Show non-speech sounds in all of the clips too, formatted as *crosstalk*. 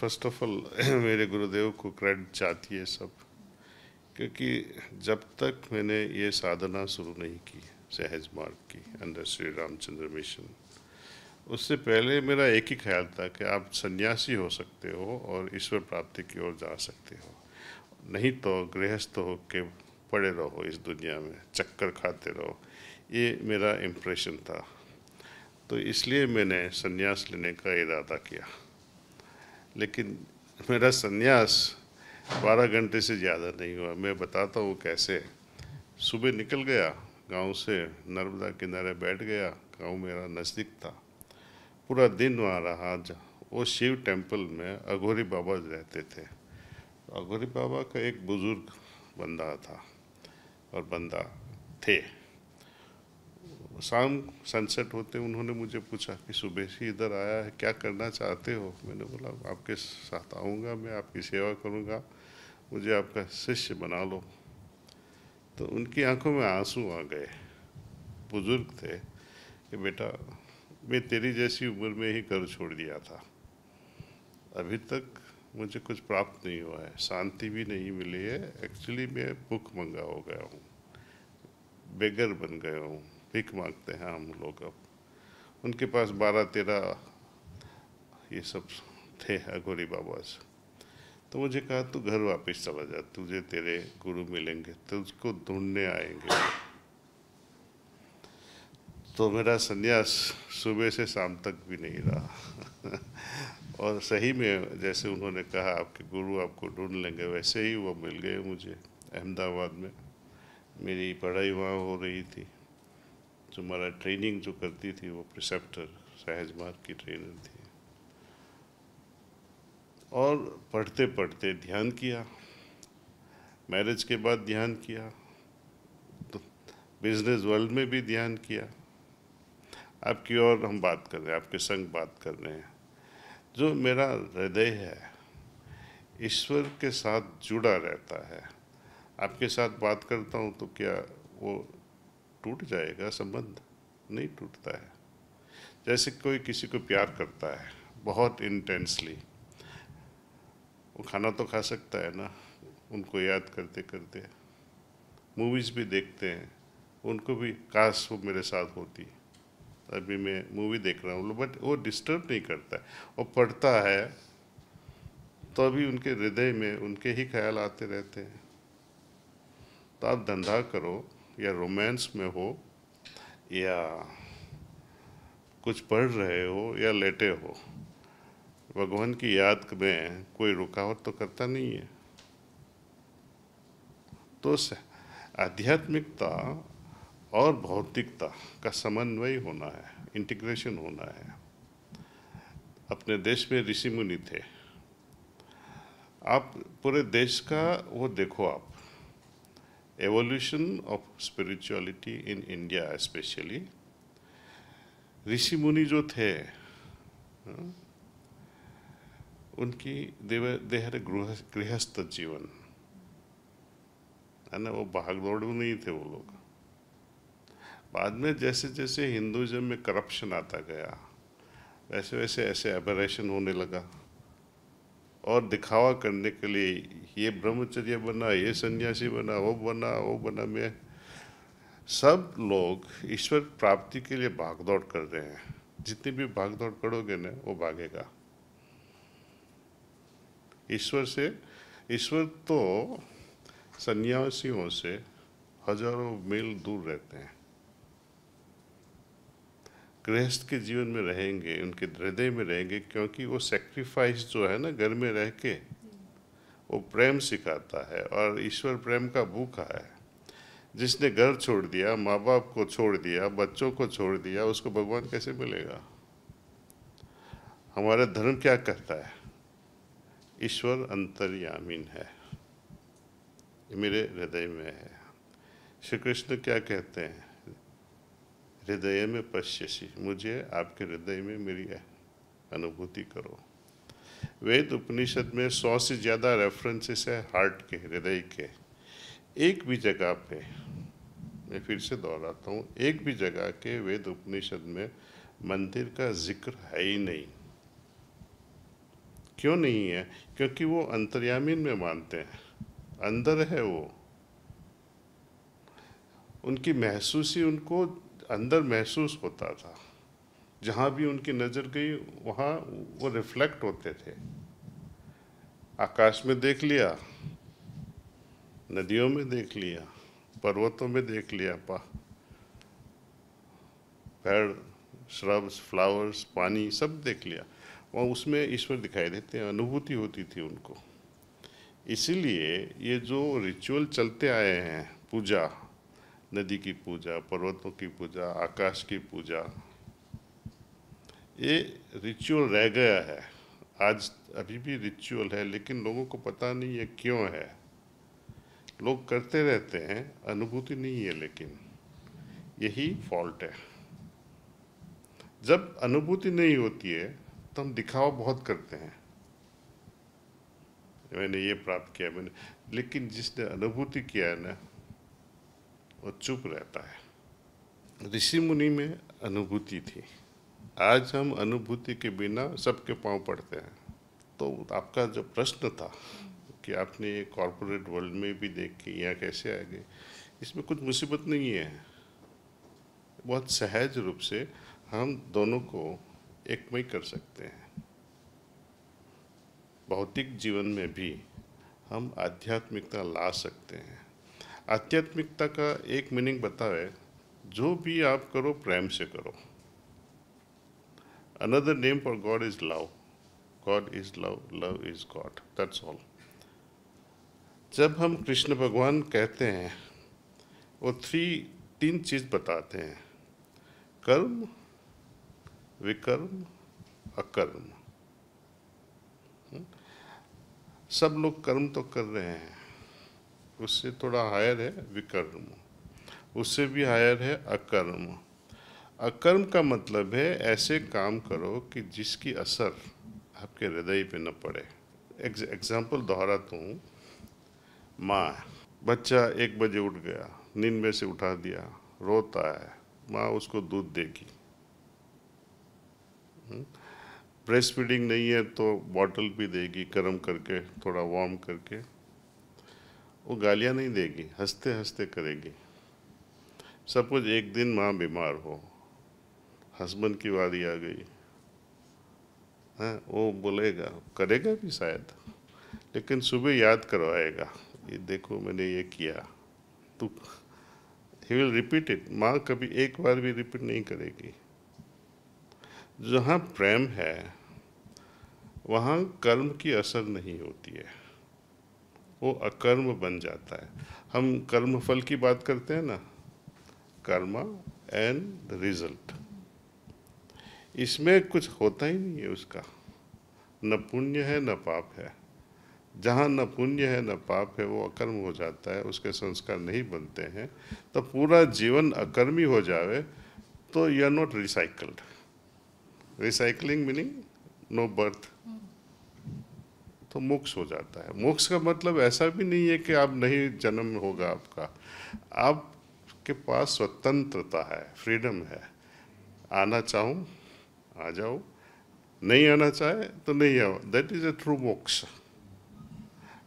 First of all मेरे गुरुदेव को क्रेडिट चाहती है सब क्योंकि जब तक मैंने ये साधना शुरू नहीं की सहज मार्ग की अंडर श्री रामचंद्र मिशन उससे पहले मेरा एक ही ख्याल था कि आप सन्यासी हो सकते हो और ईश्वर प्राप्ति की ओर जा सकते हो नहीं तो गृहस्थ हो के पड़े रहो इस दुनिया में चक्कर खाते रहो ये मेरा इम्प्रेशन था तो इसलिए मैंने सन्यास लेने का इरादा किया लेकिन मेरा संन्यास बारह घंटे से ज़्यादा नहीं हुआ मैं बताता हूँ कैसे सुबह निकल गया गांव से नर्मदा किनारे बैठ गया गांव मेरा नज़दीक था पूरा दिन वहाँ रहा वो शिव टेम्पल में अघोरी बाबा रहते थे अघोरी बाबा का एक बुज़ुर्ग बंदा था और बंदा थे शाम सनसेट होते उन्होंने मुझे पूछा कि सुबह से इधर आया है क्या करना चाहते हो मैंने बोला आपके साथ आऊँगा मैं आपकी सेवा करूँगा मुझे आपका शिष्य बना लो तो उनकी आंखों में आंसू आ गए बुज़ुर्ग थे कि बेटा मैं तेरी जैसी उम्र में ही घर छोड़ दिया था अभी तक मुझे कुछ प्राप्त नहीं हुआ है शांति भी नहीं मिली है एक्चुअली मैं भूख मंगा हो गया हूँ बेगर बन गया हूँ भीख मांगते हैं हम लोग अब उनके पास बारह तेरह ये सब थे अघोरी बाबा से तो मुझे कहा तू घर वापस चला जा तुझे तेरे गुरु मिलेंगे तो उसको ढूंढने आएंगे तो मेरा संन्यास सुबह से शाम तक भी नहीं रहा *laughs* और सही में जैसे उन्होंने कहा आपके गुरु आपको ढूंढ लेंगे वैसे ही वो मिल गए मुझे अहमदाबाद में मेरी पढ़ाई वहाँ हो रही थी जो हमारा ट्रेनिंग जो करती थी वो प्रिसेप्टर मार्ग की ट्रेनर थी और पढ़ते पढ़ते ध्यान किया मैरिज के बाद ध्यान किया तो बिजनेस वर्ल्ड में भी ध्यान किया आपकी और हम बात कर रहे हैं आपके संग बात कर रहे हैं जो मेरा हृदय है ईश्वर के साथ जुड़ा रहता है आपके साथ बात करता हूँ तो क्या वो टूट जाएगा संबंध नहीं टूटता है जैसे कोई किसी को प्यार करता है बहुत इंटेंसली वो खाना तो खा सकता है ना उनको याद करते करते मूवीज़ भी देखते हैं उनको भी काश वो मेरे साथ होती अभी मैं मूवी देख रहा हूँ बट वो डिस्टर्ब नहीं करता है वो पढ़ता है तो अभी उनके हृदय में उनके ही ख्याल आते रहते हैं तो आप धंधा करो या रोमांस में हो या कुछ पढ़ रहे हो या लेटे हो भगवान की याद में कोई रुकावट तो करता नहीं है तो आध्यात्मिकता और भौतिकता का समन्वय होना है इंटीग्रेशन होना है अपने देश में ऋषि मुनि थे आप पूरे देश का वो देखो आप evolution of spirituality in India especially. ऋषि मुनि जो थे हाँ, उनकी देवर देहर गृहस्थ जीवन है ना वो भागदौड़ दौड़ नहीं थे वो लोग बाद में जैसे जैसे हिंदुज़म में करप्शन आता गया वैसे वैसे ऐसे एबरेशन होने लगा और दिखावा करने के लिए ये ब्रह्मचर्य बना ये सन्यासी बना वो बना वो बना मैं सब लोग ईश्वर प्राप्ति के लिए भागदौड़ कर रहे हैं जितनी भी भागदौड़ करोगे ना वो भागेगा ईश्वर से ईश्वर तो सन्यासियों से हजारों मील दूर रहते हैं गृहस्थ के जीवन में रहेंगे उनके हृदय में रहेंगे क्योंकि वो सेक्रीफाइस जो है ना घर में रह के वो प्रेम सिखाता है और ईश्वर प्रेम का भूखा है जिसने घर छोड़ दिया माँ बाप को छोड़ दिया बच्चों को छोड़ दिया उसको भगवान कैसे मिलेगा हमारा धर्म क्या कहता है ईश्वर अंतर्यामीन है मेरे हृदय में है श्री कृष्ण क्या कहते हैं हृदय में पश्यसी मुझे आपके हृदय में मेरी अनुभूति करो वेद उपनिषद में सौ से ज़्यादा रेफरेंसेस है हार्ट के हृदय के एक भी जगह पे मैं फिर से दोहराता हूँ एक भी जगह के वेद उपनिषद में मंदिर का जिक्र है ही नहीं क्यों नहीं है क्योंकि वो अंतर्यामीन में मानते हैं अंदर है वो उनकी महसूसी उनको अंदर महसूस होता था जहाँ भी उनकी नज़र गई वहाँ वो रिफ्लेक्ट होते थे आकाश में देख लिया नदियों में देख लिया पर्वतों में देख लिया पा पेड़ श्रब्स फ्लावर्स पानी सब देख लिया वह उसमें ईश्वर दिखाई देते हैं अनुभूति होती थी उनको इसीलिए ये जो रिचुअल चलते आए हैं पूजा नदी की पूजा पर्वतों की पूजा आकाश की पूजा ये रिचुअल रह गया है आज अभी भी रिचुअल है लेकिन लोगों को पता नहीं है क्यों है लोग करते रहते हैं अनुभूति नहीं है लेकिन यही फॉल्ट है जब अनुभूति नहीं होती है तो हम दिखावा बहुत करते हैं मैंने ये प्राप्त किया मैंने लेकिन जिसने अनुभूति किया है ना वो चुप रहता है ऋषि मुनि में अनुभूति थी आज हम अनुभूति के बिना सबके पांव पड़ते हैं तो आपका जो प्रश्न था कि आपने ये कॉरपोरेट वर्ल्ड में भी देख के यहाँ कैसे आ गए इसमें कुछ मुसीबत नहीं है बहुत सहज रूप से हम दोनों को एकमय कर सकते हैं भौतिक जीवन में भी हम आध्यात्मिकता ला सकते हैं आध्यात्मिकता का एक मीनिंग बतावे जो भी आप करो प्रेम से करो another name for God is love God is love love is God that's all जब हम कृष्ण भगवान कहते हैं वो थ्री तीन चीज़ बताते हैं कर्म विकर्म अकर्म हम्म? सब लोग कर्म तो कर रहे हैं उससे थोड़ा हायर है विकर्म उससे भी हायर है अकर्म अकर्म का मतलब है ऐसे काम करो कि जिसकी असर आपके हृदय पे न पड़े एग्जाम्पल दोहरा हूँ माँ बच्चा एक बजे उठ गया नींद में से उठा दिया रोता है माँ उसको दूध देगी ब्रेस्ट हम्म, फीडिंग नहीं है तो बॉटल भी देगी गर्म करके थोड़ा वार्म करके वो गालियाँ नहीं देगी हंसते हंसते करेगी सपोज एक दिन माँ बीमार हो हस्बैंड की वारी आ गई है हाँ, वो बोलेगा करेगा भी शायद लेकिन सुबह याद करवाएगा ये देखो मैंने ये किया तो ही विल रिपीट इट माँ कभी एक बार भी रिपीट नहीं करेगी जहाँ प्रेम है वहाँ कर्म की असर नहीं होती है वो अकर्म बन जाता है हम कर्म फल की बात करते हैं ना कर्मा एंड रिजल्ट इसमें कुछ होता ही नहीं है उसका न पुण्य है न पाप है जहाँ न पुण्य है न पाप है वो अकर्म हो जाता है उसके संस्कार नहीं बनते हैं तो पूरा जीवन अकर्मी हो जावे तो you are not recycled recycling meaning no birth तो मोक्ष हो जाता है मोक्ष का मतलब ऐसा भी नहीं है कि आप नहीं जन्म होगा आपका आपके पास स्वतंत्रता है फ्रीडम है आना चाहूँ आ जाओ नहीं आना चाहे तो नहीं आओ that is a true moksha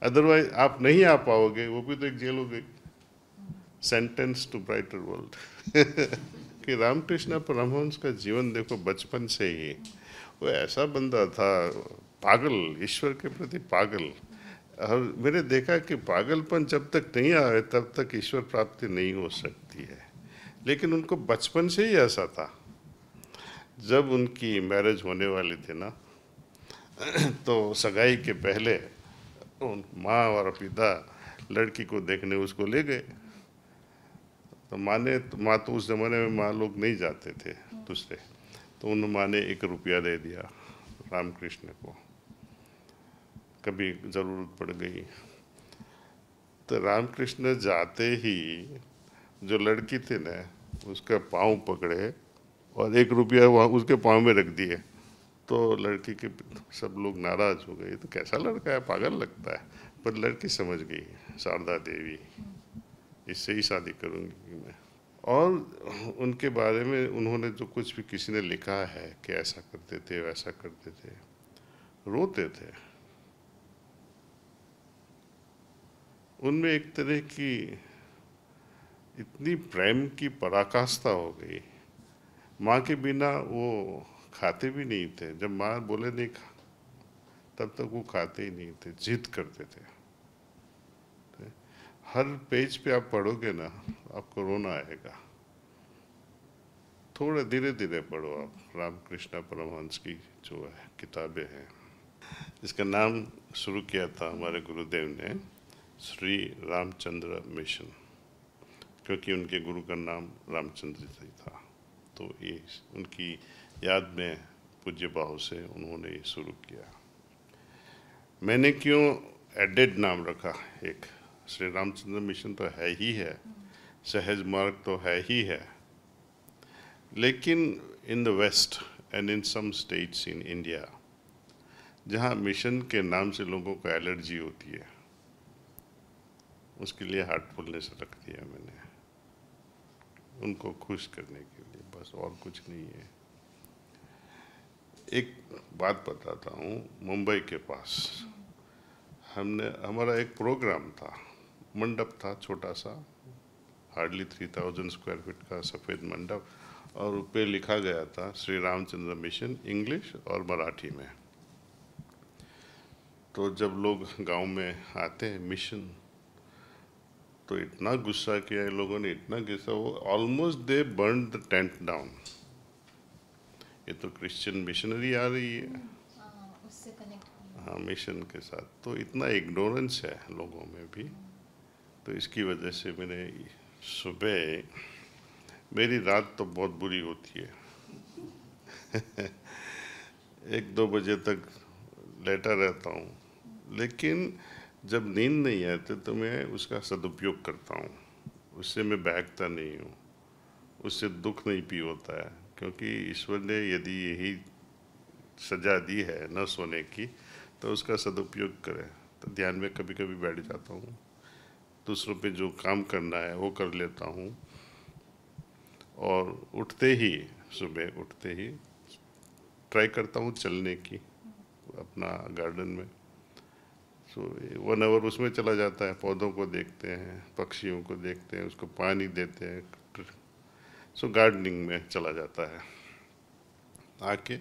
otherwise आप नहीं आ पाओगे वो भी तो एक जेल हो गई सेंटेंस टू ब्राइटर वर्ल्ड कि रामकृष्ण परमहंस का जीवन देखो बचपन से ही वो ऐसा बंदा था पागल ईश्वर के प्रति पागल और मैंने देखा कि पागलपन जब तक नहीं आए तब तक ईश्वर प्राप्ति नहीं हो सकती है लेकिन उनको बचपन से ही ऐसा था जब उनकी मैरिज होने वाली थी ना तो सगाई के पहले उन माँ और पिता लड़की को देखने उसको ले गए तो माँ ने माँ तो उस ज़माने में माँ लोग नहीं जाते थे दूसरे तो उन माँ ने एक रुपया दे दिया रामकृष्ण को कभी ज़रूरत पड़ गई तो रामकृष्ण जाते ही जो लड़की थी ना उसका पाँव पकड़े और एक रुपया वहाँ उसके पाँव में रख दिए तो लड़की के सब लोग नाराज़ हो गए तो कैसा लड़का है पागल लगता है पर लड़की समझ गई शारदा देवी इससे ही शादी करूँगी मैं और उनके बारे में उन्होंने जो कुछ भी किसी ने लिखा है कि ऐसा करते थे वैसा करते थे रोते थे उनमें एक तरह की इतनी प्रेम की पराकाष्ठा हो गई माँ के बिना वो खाते भी नहीं थे जब माँ बोले नहीं खा तब तक वो खाते ही नहीं थे जिद करते थे हर पेज पे आप पढ़ोगे ना आपको रोना आएगा थोड़े धीरे धीरे पढ़ो आप रामकृष्ण परमहंस की जो है किताबें हैं इसका नाम शुरू किया था हमारे गुरुदेव ने श्री रामचंद्र मिशन क्योंकि उनके गुरु का नाम रामचंद्र जी था तो ये उनकी याद में पूज्य बाहु से उन्होंने ये शुरू किया मैंने क्यों एडेड नाम रखा एक श्री रामचंद्र मिशन तो है ही है सहज मार्ग तो है ही है लेकिन in the west end in some states in India जहाँ मिशन के नाम से लोगों को एलर्जी होती है उसके लिए हार्टफुलनेस रख दिया मैंने उनको खुश करने के लिए बस और कुछ नहीं है एक बात बताता हूँ मुंबई के पास हमने हमारा एक प्रोग्राम था मंडप था छोटा सा hardly three thousand square feet का सफ़ेद मंडप और उस पर लिखा गया था श्री रामचंद्र मिशन इंग्लिश और मराठी में तो जब लोग गांव में आते हैं मिशन तो इतना गुस्सा किया इन लोगों ने इतना गुस्सा वो almost they burn the tent down ये तो क्रिश्चियन मिशनरी आ रही है हम्म, हाँ मिशन हाँ, के साथ तो इतना इग्नोरेंस है लोगों में भी तो इसकी वजह से मैंने सुबह मेरी रात तो बहुत बुरी होती है *laughs* एक दो बजे तक लेटा रहता हूँ लेकिन जब नींद नहीं आती तो मैं उसका सदुपयोग करता हूँ उससे मैं बहकता नहीं हूँ उससे दुख नहीं पी होता है क्योंकि ईश्वर ने यदि यही सजा दी है न सोने की तो उसका सदुपयोग करें तो ध्यान में कभी कभी बैठ जाता हूँ दूसरों पे जो काम करना है वो कर लेता हूँ और उठते ही सुबह उठते ही ट्राई करता हूँ चलने की अपना गार्डन में सो वन आवर उसमें चला जाता है पौधों को देखते हैं पक्षियों को देखते हैं उसको पानी देते हैं सो गार्डनिंग में चला जाता है आके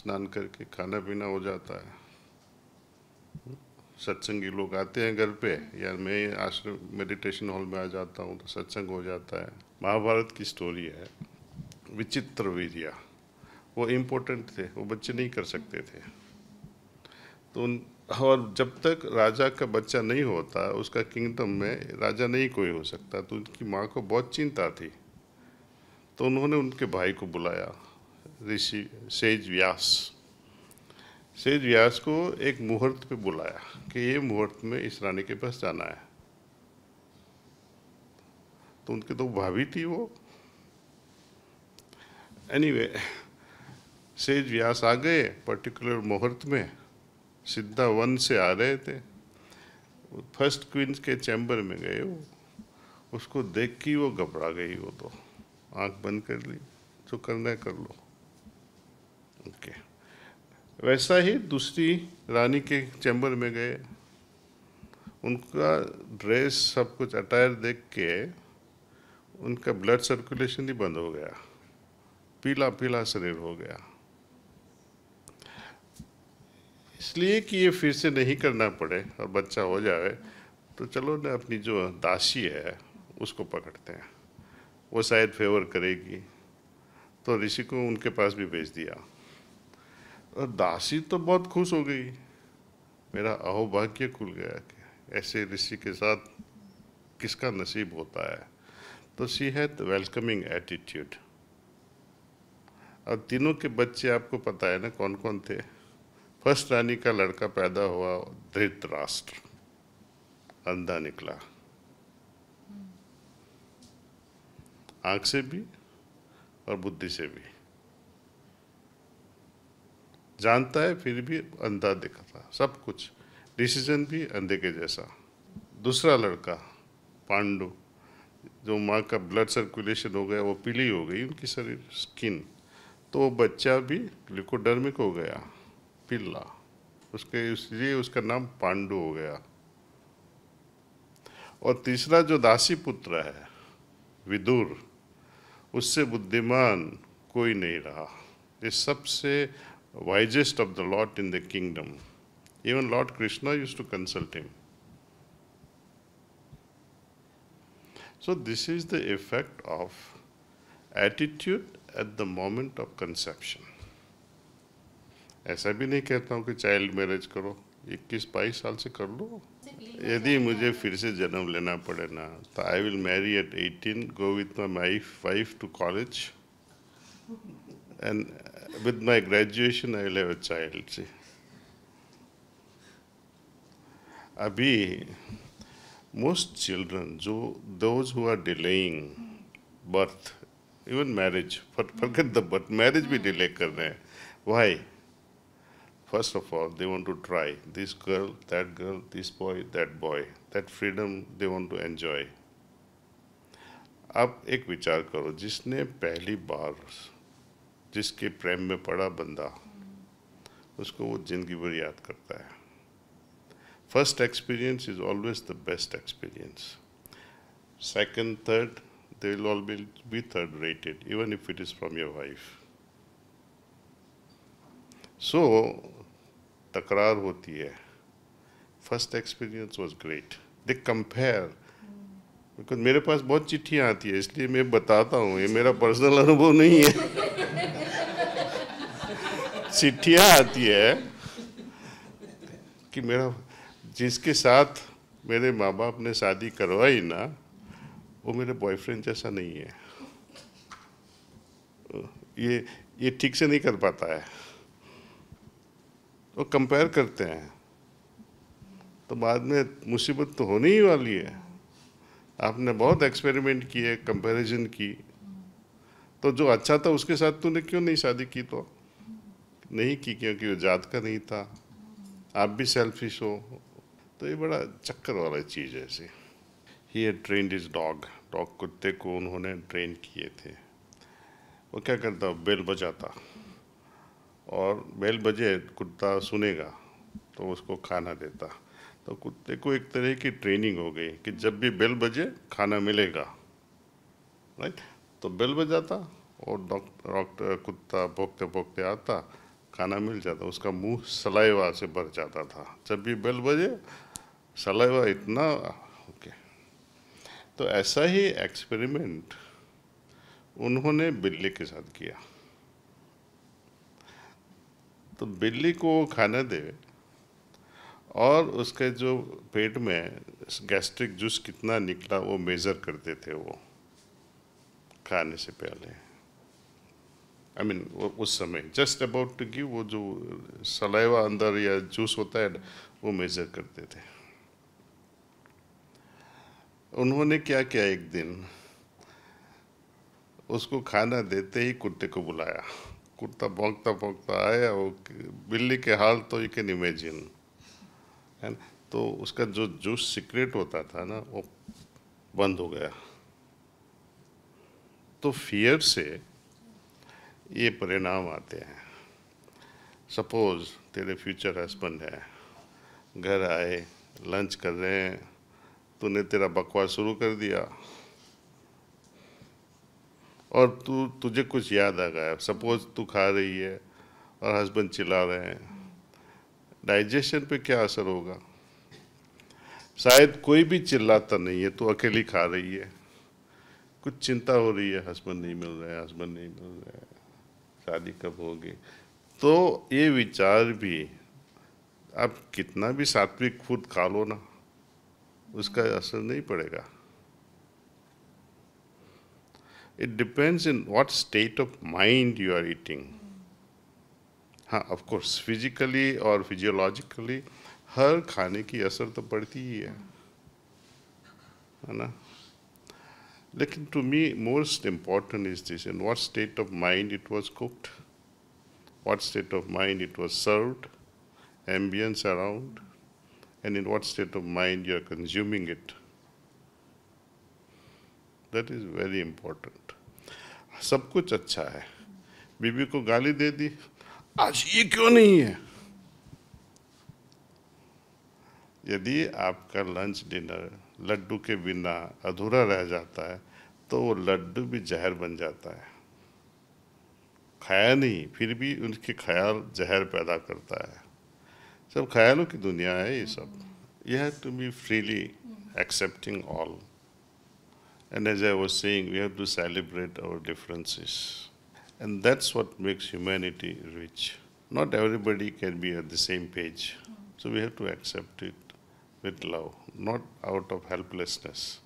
स्नान करके खाना पीना हो जाता है सत्संगी लोग आते हैं घर पे या मैं आश्रम मेडिटेशन हॉल में आ जाता हूँ तो सत्संग हो जाता है महाभारत की स्टोरी है विचित्र वीरिया वो इम्पोर्टेंट थे वो बच्चे नहीं कर सकते थे तो उन और जब तक राजा का बच्चा नहीं होता उसका किंगडम में राजा नहीं कोई हो सकता तो उनकी माँ को बहुत चिंता थी तो उन्होंने उनके भाई को बुलाया ऋषि सेज व्यास सेज व्यास को एक मुहूर्त पे बुलाया कि ये मुहूर्त में इस रानी के पास जाना है तो उनके तो भाभी थी वो एनीवे anyway, सेज व्यास आ गए पर्टिकुलर मुहूर्त में सिद्धा वन से आ रहे थे फर्स्ट क्वींस के चैम्बर में गए वो उसको देख के वो घबरा गई वो तो आंख बंद कर ली जो तो करना कर लो ओके वैसा ही दूसरी रानी के चैम्बर में गए उनका ड्रेस सब कुछ अटायर देख के उनका ब्लड सर्कुलेशन ही बंद हो गया पीला पीला शरीर हो गया इसलिए कि ये फिर से नहीं करना पड़े और बच्चा हो जाए तो चलो ना अपनी जो दासी है उसको पकड़ते हैं वो शायद फेवर करेगी तो ऋषि को उनके पास भी भेज दिया और दासी तो बहुत खुश हो गई मेरा अहोभाग्य खुल गया कि ऐसे ऋषि के साथ किसका नसीब होता है तो सी है वेलकमिंग एटीट्यूड और तीनों के बच्चे आपको पता है ना कौन कौन थे फर्स्ट रानी का लड़का पैदा हुआ धृत राष्ट्र अंधा निकला आंख से भी और बुद्धि से भी जानता है फिर भी अंधा दिखता सब कुछ डिसीजन भी अंधे के जैसा दूसरा लड़का पांडु जो माँ का ब्लड सर्कुलेशन हो गया वो पीली हो गई उनकी शरीर स्किन तो बच्चा भी लिकोडर्मिक हो गया पिल्ला उसके इसलिए उसका नाम पांडु हो गया और तीसरा जो दासी पुत्र है विदुर उससे बुद्धिमान कोई नहीं रहा ये सबसे wisest of the lot in the kingdom even lord Krishna use to consult him so this is the effect of attitude at the moment of conception ऐसा भी नहीं कहता हूँ कि चाइल्ड मैरिज करो इक्कीस बाईस साल से कर लो यदि मुझे फिर से जन्म लेना पड़े ना तो I will marry at eighteen go with my my wife to college and with my graduation I leave a child see अभी मोस्ट चिल्ड्रन जो those who are delaying birth marriage marriage for forget the birth marriage भी delay hmm. कर रहे हैं why first of all they want to try this girl that girl this boy that boy that freedom they want to enjoy अब एक विचार करो जिसने पहली बार जिसके प्रेम में पड़ा बंदा उसको वो जिंदगी भर याद करता है first experience is always the best experience second third they will all be third rated even if it is from your wife so तकरार होती है first experience was great they compare because मेरे पास बहुत चिट्ठियाँ आती है इसलिए मैं बताता हूँ ये मेरा पर्सनल अनुभव नहीं है चिट्ठियाँ आती है कि मेरा जिसके साथ मेरे माँ बाप ने शादी करवाई ना वो मेरे बॉयफ्रेंड जैसा नहीं है ये ये ठीक से नहीं कर पाता है वो कंपेयर करते हैं तो बाद में मुसीबत तो होने ही वाली है आपने बहुत एक्सपेरिमेंट किए कंपैरिजन की तो जो अच्छा था उसके साथ तूने क्यों नहीं शादी की तो नहीं की क्योंकि वो जात का नहीं था आप भी सेल्फिश हो तो ये बड़ा चक्कर वाला चीज़ है ऐसी ही ट्रेंड इज डॉग डॉग कुत्ते को उन्होंने ट्रेन किए थे वो क्या करता बेल बजाता और बैल बजे कुत्ता सुनेगा तो उसको खाना देता तो कुत्ते को एक तरह की ट्रेनिंग हो गई कि जब भी बेल बजे खाना मिलेगा राइट तो बेल बजाता और डॉक्टर डॉक्टर कुत्ता भोंकते भोंकते आता खाना मिल जाता उसका मुंह सलाइवा से भर जाता था जब भी बेल बजे सलाइवा इतना ओके तो ऐसा ही एक्सपेरिमेंट उन्होंने बिल्ली के साथ किया तो बिल्ली को वो खाना दे और उसके जो पेट में गैस्ट्रिक जूस कितना निकला वो मेज़र करते थे वो खाने से पहले आई I मीन mean, वो उस समय जस्ट अबाउट टू गिव वो जो सलाइवा अंदर या जूस होता है वो मेज़र करते थे उन्होंने क्या किया एक दिन उसको खाना देते ही कुत्ते को बुलाया कुत्ता भोंगता भोंगता आया वो बिल्ली के हाल तो यू कैन इमेजिन है तो उसका जो जूस सीक्रेट होता था ना वो बंद हो गया तो फियर से ये परिणाम आते हैं सपोज तेरे फ्यूचर हस्बैंड है घर आए लंच कर रहे हैं तूने तेरा बकवास शुरू कर दिया और तू तुझे कुछ याद आ गया सपोज तू खा रही है और हस्बैंड चिल्ला रहे हैं डाइजेशन पे क्या असर होगा शायद कोई भी चिल्लाता नहीं है तू अकेली खा रही है कुछ चिंता हो रही है हस्बैंड नहीं मिल रहे हस्बैंड नहीं मिल रहे शादी कब होगी तो ये विचार भी आप कितना भी सात्विक फूड खा लो ना उसका असर नहीं पड़ेगा It depends in what state of mind you are eating. of course, physically or physiologically, her khane ki asar to padti hi hai. to me, most important is this, in what state of mind it was cooked, what state of mind it was served, ambience around, and in what state of mind you are consuming it. That is very important सब कुछ अच्छा है बीबी को गाली दे दी आज ये क्यों नहीं है यदि आपका लंच डिनर लड्डू के बिना अधूरा रह जाता है तो वो लड्डू भी जहर बन जाता है खाया नहीं फिर भी उनके ख्याल जहर पैदा करता है सब ख्यालों की दुनिया है ये सब have to be freely accepting all And as I was saying, we have to celebrate our differences. And that's what makes humanity rich. Not everybody can be at the same page. So we have to accept it with love, not out of helplessness.